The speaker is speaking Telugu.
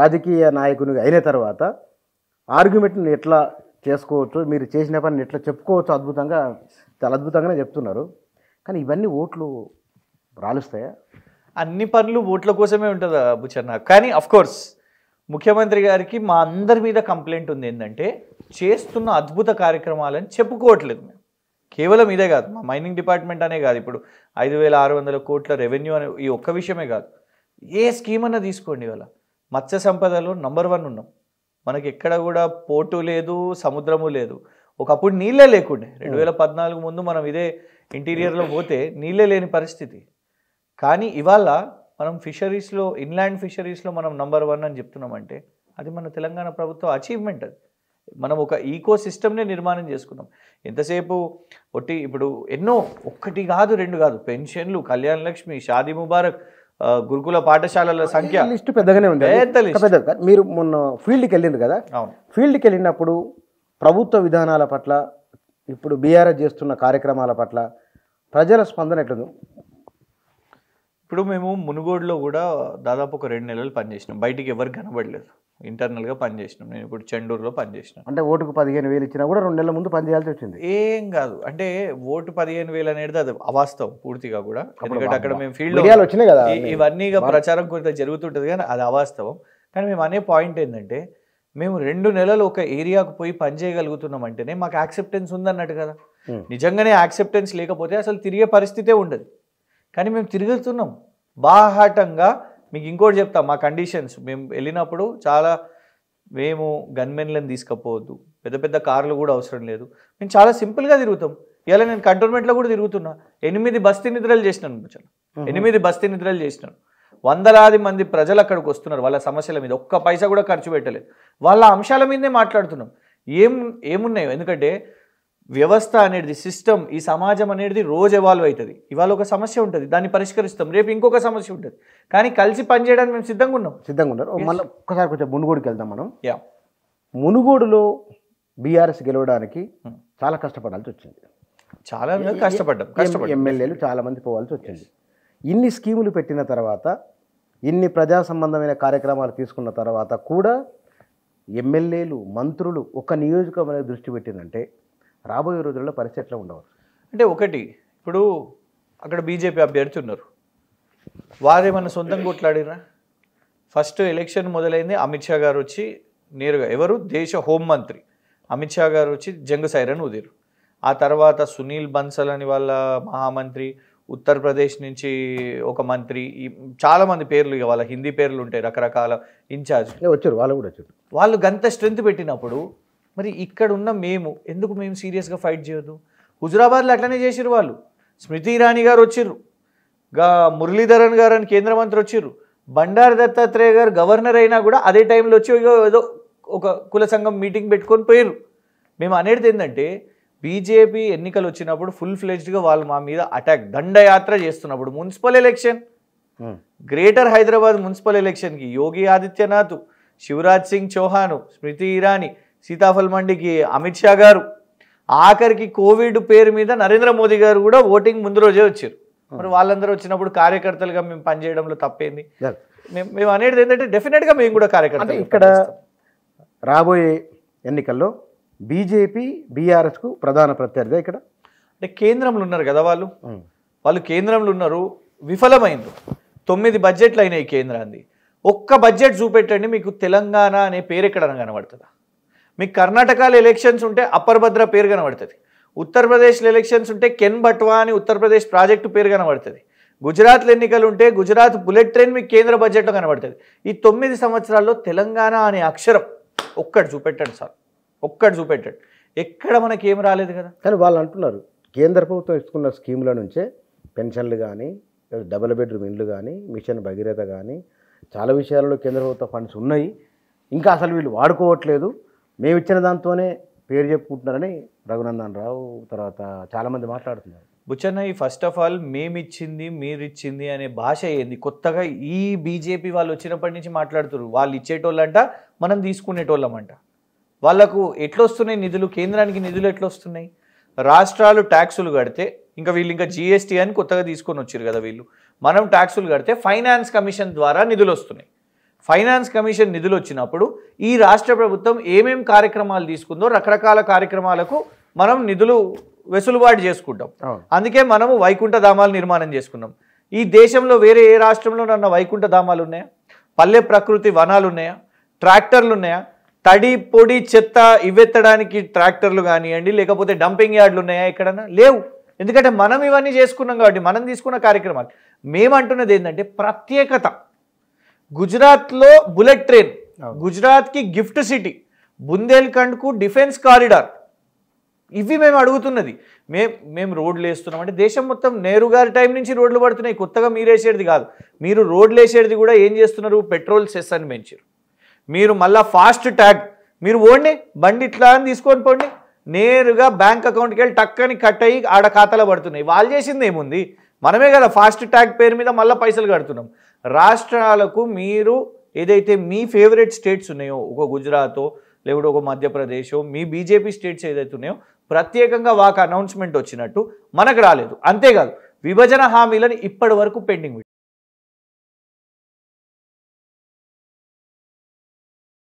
రాజకీయ నాయకునిగా అయిన తర్వాత ఆర్గ్యుమెంట్ని ఎట్లా చేసుకోవచ్చు మీరు చేసిన పని ఎట్లా చెప్పుకోవచ్చు అద్భుతంగా చాలా అద్భుతంగానే చెప్తున్నారు కానీ ఇవన్నీ ఓట్లు రాలుస్తాయా అన్ని పనులు ఓట్ల కోసమే ఉంటుంది బుచన్న కానీ కోర్స్ ముఖ్యమంత్రి గారికి మా అందరి మీద కంప్లైంట్ ఉంది ఏంటంటే చేస్తున్న అద్భుత కార్యక్రమాలని చెప్పుకోవట్లేదు మేము కేవలం ఇదే కాదు మా మైనింగ్ డిపార్ట్మెంట్ అనే కాదు ఇప్పుడు ఐదు వేల ఆరు వందల కోట్ల రెవెన్యూ అనే ఈ ఒక్క విషయమే కాదు ఏ స్కీమ్ అన్నా తీసుకోండి ఇవాళ మత్స్య సంపదలో నంబర్ వన్ ఉన్నాం మనకి ఎక్కడ కూడా పోటు లేదు సముద్రము లేదు ఒకప్పుడు నీళ్ళే లేకుండే రెండు వేల పద్నాలుగు ముందు మనం ఇదే ఇంటీరియర్లో పోతే నీళ్ళే లేని పరిస్థితి కానీ ఇవాళ మనం ఫిషరీస్లో ఇన్లాండ్ ఫిషరీస్లో మనం నంబర్ వన్ అని చెప్తున్నామంటే అది మన తెలంగాణ ప్రభుత్వం అచీవ్మెంట్ అది మనం ఒక ఈకో సిస్టమ్నే నిర్మాణం చేసుకున్నాం ఎంతసేపు ఒకటి ఇప్పుడు ఎన్నో ఒక్కటి కాదు రెండు కాదు పెన్షన్లు కళ్యాణ్ లక్ష్మి షాదీ ముబారక్ గురుకుల పాఠశాలల సంఖ్య లిస్ట్ పెద్దగానే ఉంది పెద్ద మీరు మొన్న ఫీల్డ్కి వెళ్ళింది కదా ఫీల్డ్కి వెళ్ళినప్పుడు ప్రభుత్వ విధానాల పట్ల ఇప్పుడు బీఆర్ఎస్ చేస్తున్న కార్యక్రమాల పట్ల ప్రజల స్పందన ఎట్లుంది ఇప్పుడు మేము మునుగోడులో కూడా దాదాపు ఒక రెండు నెలలు పనిచేసినాం బయటికి ఎవరు కనబడలేదు ఇంటర్నల్గా పనిచేసినాం నేను ఇప్పుడు చెండూరులో పనిచేసిన అంటే ఓటుకు పదిహేను వేలు ఇచ్చినా కూడా రెండు నెలల ముందు పని చేయాల్సి వచ్చింది ఏం కాదు అంటే ఓటు పదిహేను వేలు అనేది అది అవాస్తవం పూర్తిగా కూడా ఎందుకంటే అక్కడ మేము ఫీల్డ్ వచ్చినాయి కదా ఇవన్నీ ప్రచారం కొంత జరుగుతుంటుంది కానీ అది అవాస్తవం కానీ మేము అనే పాయింట్ ఏంటంటే మేము రెండు నెలలు ఒక ఏరియాకు పోయి పని చేయగలుగుతున్నాం అంటేనే మాకు యాక్సెప్టెన్స్ ఉందన్నట్టు కదా నిజంగానే యాక్సెప్టెన్స్ లేకపోతే అసలు తిరిగే పరిస్థితే ఉండదు కానీ మేము తిరుగుతున్నాం బాహాటంగా మీకు ఇంకోటి చెప్తా మా కండిషన్స్ మేము వెళ్ళినప్పుడు చాలా మేము గన్మెన్లను తీసుకపోవద్దు పెద్ద పెద్ద కార్లు కూడా అవసరం లేదు మేము చాలా సింపుల్గా తిరుగుతాం ఇలా నేను కంటోన్మెంట్లో కూడా తిరుగుతున్నా ఎనిమిది బస్తీ నిద్రలు చేసినాను ముచ్చలు ఎనిమిది బస్తీ నిద్రలు చేసినాను వందలాది మంది ప్రజలు అక్కడికి వస్తున్నారు వాళ్ళ సమస్యల మీద ఒక్క పైసా కూడా ఖర్చు పెట్టలేదు వాళ్ళ అంశాల మీదనే మాట్లాడుతున్నాం ఏం ఏమున్నాయి ఎందుకంటే వ్యవస్థ అనేది సిస్టమ్ ఈ సమాజం అనేది రోజు ఎవాల్వ్ అవుతుంది ఇవాళ ఒక సమస్య ఉంటుంది దాన్ని పరిష్కరిస్తాం రేపు ఇంకొక సమస్య ఉంటుంది కానీ కలిసి పనిచేయడానికి మేము సిద్ధంగా ఉన్నాం సిద్ధంగా ఉన్నారు మళ్ళీ ఒక్కసారి కొంచెం మునుగోడుకి వెళ్దాం మనం యా మునుగోడులో బీఆర్ఎస్ గెలవడానికి hmm. చాలా కష్టపడాల్సి వచ్చింది చాలా కష్టపడ్డాం కష్టపడి ఎమ్మెల్యేలు చాలా మంది పోవాల్సి వచ్చింది ఇన్ని స్కీములు పెట్టిన తర్వాత ఇన్ని ప్రజా సంబంధమైన కార్యక్రమాలు తీసుకున్న తర్వాత కూడా ఎమ్మెల్యేలు మంత్రులు ఒక నియోజకవర్గ దృష్టి పెట్టిందంటే రాబోయే రోజుల్లో పరిస్థితి ఎట్లా ఉండవచ్చు అంటే ఒకటి ఇప్పుడు అక్కడ బీజేపీ అభ్యర్థి ఉన్నారు వారేమన్నా సొంతంగా కొట్లాడినా ఫస్ట్ ఎలక్షన్ మొదలైంది అమిత్ షా గారు వచ్చి నేరుగా ఎవరు దేశ హోంమంత్రి అమిత్ షా గారు వచ్చి జంగ్ సైరన్ ఉదిరు ఆ తర్వాత సునీల్ బన్సల్ అని వాళ్ళ మహామంత్రి ఉత్తరప్రదేశ్ నుంచి ఒక మంత్రి చాలామంది పేర్లు ఇక వాళ్ళ హిందీ పేర్లు ఉంటాయి రకరకాల ఇన్ఛార్జ్ వచ్చారు వాళ్ళు కూడా వచ్చారు వాళ్ళు గంత స్ట్రెంత్ పెట్టినప్పుడు మరి ఇక్కడ ఉన్న మేము ఎందుకు మేము సీరియస్గా ఫైట్ చేయొద్దు హుజురాబాద్లో అట్లనే చేసిరు వాళ్ళు స్మృతి ఇరానీ గారు వచ్చిర్రు గా మురళీధరన్ గారు అని కేంద్ర మంత్రి వచ్చిర్రు బండారు దత్తాత్రేయ గారు గవర్నర్ అయినా కూడా అదే టైంలో వచ్చి ఏదో ఒక కుల సంఘం మీటింగ్ పెట్టుకొని పోయారు మేము అనేది ఏంటంటే బీజేపీ ఎన్నికలు వచ్చినప్పుడు ఫుల్ ఫ్లెజ్డ్గా వాళ్ళు మా మీద అటాక్ దండయాత్ర చేస్తున్నప్పుడు municipal election hmm. Greater Hyderabad municipal ఎలక్షన్కి యోగి ఆదిత్యనాథ్ శివరాజ్ సింగ్ చౌహాను స్మృతి ఇరానీ సీతాఫల్ మండికి అమిత్ షా గారు ఆఖరికి కోవిడ్ పేరు మీద నరేంద్ర మోదీ గారు కూడా ఓటింగ్ ముందు రోజే వచ్చారు మరి వాళ్ళందరూ వచ్చినప్పుడు కార్యకర్తలుగా మేము పనిచేయడంలో తప్పేంది మేము అనేది ఏంటంటే డెఫినెట్గా మేము కూడా కార్యకర్త ఇక్కడ రాబోయే ఎన్నికల్లో బీజేపీ బీఆర్ఎస్కు ప్రధాన ప్రత్యర్థి ఇక్కడ అంటే కేంద్రంలో ఉన్నారు కదా వాళ్ళు వాళ్ళు కేంద్రంలో ఉన్నారు విఫలమైంది తొమ్మిది బడ్జెట్లు అయినాయి కేంద్రాన్ని ఒక్క బడ్జెట్ చూపెట్టండి మీకు తెలంగాణ అనే పేరు ఎక్కడ కనబడుతుందా మీకు కర్ణాటకలో ఎలక్షన్స్ ఉంటే అప్పర్ భద్ర పేరు కనబడుతుంది ఉత్తరప్రదేశ్లో ఎలక్షన్స్ ఉంటే కెన్ బట్వా అని ఉత్తరప్రదేశ్ ప్రాజెక్టు పేరు కనబడుతుంది గుజరాత్లో ఎన్నికలు ఉంటే గుజరాత్ బుల్లెట్ ట్రైన్ మీకు కేంద్ర బడ్జెట్లో కనబడుతుంది ఈ తొమ్మిది సంవత్సరాల్లో తెలంగాణ అనే అక్షరం ఒక్కటి చూపెట్టాడు సార్ ఒక్కటి చూపెట్టాడు ఎక్కడ మనకి ఏం రాలేదు కదా కానీ వాళ్ళు అంటున్నారు కేంద్ర ప్రభుత్వం ఇస్తున్న స్కీముల నుంచే పెన్షన్లు కానీ డబుల్ బెడ్రూమ్ ఇండ్లు కానీ మిషన్ భగీరథ కానీ చాలా విషయాల్లో కేంద్ర ప్రభుత్వ ఫండ్స్ ఉన్నాయి ఇంకా అసలు వీళ్ళు వాడుకోవట్లేదు మేము ఇచ్చిన దాంతోనే పేరు చెప్పుకుంటున్నారని రఘునందన్ రావు తర్వాత చాలామంది మాట్లాడుతున్నారు బుచ్చన్న ఈ ఫస్ట్ ఆఫ్ ఆల్ మేమిచ్చింది మీరిచ్చింది అనే భాష ఏంది కొత్తగా ఈ బీజేపీ వాళ్ళు వచ్చినప్పటి నుంచి మాట్లాడుతున్నారు వాళ్ళు ఇచ్చేటోళ్ళంట మనం తీసుకునేటోళ్ళమంట వాళ్ళకు ఎట్లొస్తున్నాయి నిధులు కేంద్రానికి నిధులు ఎట్లొస్తున్నాయి రాష్ట్రాలు ట్యాక్సులు కడితే ఇంకా వీళ్ళు ఇంకా జిఎస్టీ అని కొత్తగా తీసుకొని వచ్చారు కదా వీళ్ళు మనం ట్యాక్సులు కడితే ఫైనాన్స్ కమిషన్ ద్వారా నిధులు వస్తున్నాయి ఫైనాన్స్ కమిషన్ నిధులు వచ్చినప్పుడు ఈ రాష్ట్ర ప్రభుత్వం ఏమేం కార్యక్రమాలు తీసుకుందో రకరకాల కార్యక్రమాలకు మనం నిధులు వెసులుబాటు చేసుకుంటాం అందుకే మనము వైకుంఠ ధామాలు నిర్మాణం చేసుకున్నాం ఈ దేశంలో వేరే ఏ రాష్ట్రంలో నన్న వైకుంఠ ధామాలు ఉన్నాయా పల్లె ప్రకృతి వనాలు ఉన్నాయా ట్రాక్టర్లు ఉన్నాయా తడి పొడి చెత్త ఇవ్వెత్తడానికి ట్రాక్టర్లు కానివ్వండి లేకపోతే డంపింగ్ యార్డ్లు ఉన్నాయా ఎక్కడన్నా లేవు ఎందుకంటే మనం ఇవన్నీ చేసుకున్నాం కాబట్టి మనం తీసుకున్న కార్యక్రమాలు మేమంటున్నది ఏంటంటే ప్రత్యేకత గుజరాత్లో బుల్లెట్ ట్రైన్ గుజరాత్కి గిఫ్ట్ సిటీ బుందేల్ఖండ్కు డిఫెన్స్ కారిడార్ ఇవి మేము అడుగుతున్నది మేము మేము రోడ్లు వేస్తున్నాం అంటే దేశం మొత్తం నేరు గారి టైం నుంచి రోడ్లు పడుతున్నాయి కొత్తగా మీరు వేసేది కాదు మీరు రోడ్లు వేసేది కూడా ఏం చేస్తున్నారు పెట్రోల్ సెస్ అని పెంచారు మీరు మళ్ళీ ఫాస్ట్ ట్యాగ్ మీరు ఓండి బండి ఇట్లా అని తీసుకొని పోండి నేరుగా బ్యాంక్ అకౌంట్కి వెళ్ళి టక్కని కట్ అయ్యి ఆడ ఖాతాలో పడుతున్నాయి వాళ్ళు చేసింది ఏముంది మనమే కదా ఫాస్ట్ ట్యాగ్ పేరు మీద మళ్ళీ పైసలు కడుతున్నాం రాష్ట్రాలకు మీరు ఏదైతే మీ ఫేవరెట్ స్టేట్స్ ఉన్నాయో ఒక గుజరాతో లేకపోతే ఒక మధ్యప్రదేశ్ మీ బీజేపీ స్టేట్స్ ఏదైతే ఉన్నాయో ప్రత్యేకంగా వాక అనౌన్స్మెంట్ వచ్చినట్టు మనకు రాలేదు అంతేకాదు విభజన హామీలను ఇప్పటి వరకు పెండింగ్